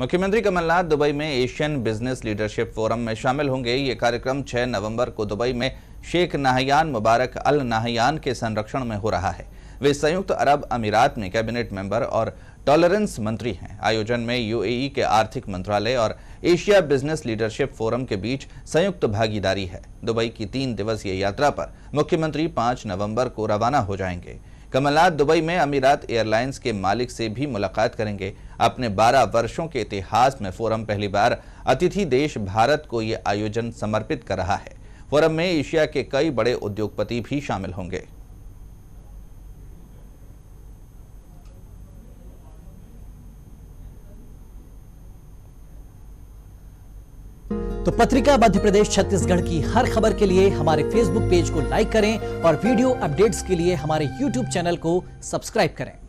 मुख्यमंत्री कमलनाथ दुबई में Asian business leadership forum में शामिल होंगे ये कार्यक्रम 6 नवंबर को दुबई में Sheikh Nahyan Mubarak Al Nahyan के संरक्षण में हो रहा है वे संयुक्त अरब अमीरात में कैबिनेट मेंबर और टॉलरेंस मंत्री हैं आयोजन में यूएई के आर्थिक मंत्रालय और एशिया बिजनेस लीडरशिप फोरम के बीच संयुक्त भागीदारी है दुबई की तीन दिवसीय यात्रा पर मुख्यमंत्री पांच नवम्बर को रवाना हो जाएंगे कमलनाथ दुबई में अमीरात एयरलाइंस के मालिक से भी मुलाकात करेंगे अपने 12 वर्षों के इतिहास में फोरम पहली बार अतिथि देश भारत को ये आयोजन समर्पित कर रहा है फोरम में एशिया के कई बड़े उद्योगपति भी शामिल होंगे तो पत्रिका मध्य प्रदेश छत्तीसगढ़ की हर खबर के लिए हमारे फेसबुक पेज को लाइक करें और वीडियो अपडेट्स के लिए हमारे यूट्यूब चैनल को सब्सक्राइब करें